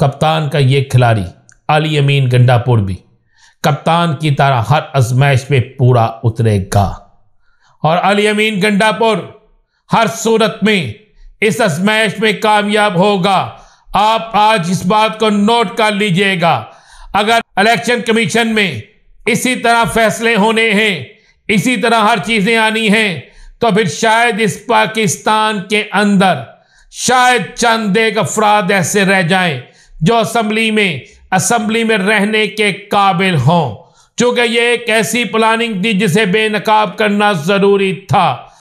कप्तान का ये खिलाड़ी अली अमीन गंडापुर भी कप्तान की तरह हर आजमाइश में पूरा उतरेगा और अली अमीन गंडापुर हर सूरत में इस आजमाइश में कामयाब होगा आप आज इस बात को नोट कर लीजिएगा अगर इलेक्शन कमीशन में इसी तरह फैसले होने हैं इसी तरह हर चीज़ें आनी हैं तो फिर शायद इस पाकिस्तान के अंदर शायद चंद एक अफराद ऐसे रह जाएं जो असम्बली में असम्बली में रहने के काबिल हों चूँकि ये एक ऐसी प्लानिंग थी जिसे बेनकाब करना ज़रूरी था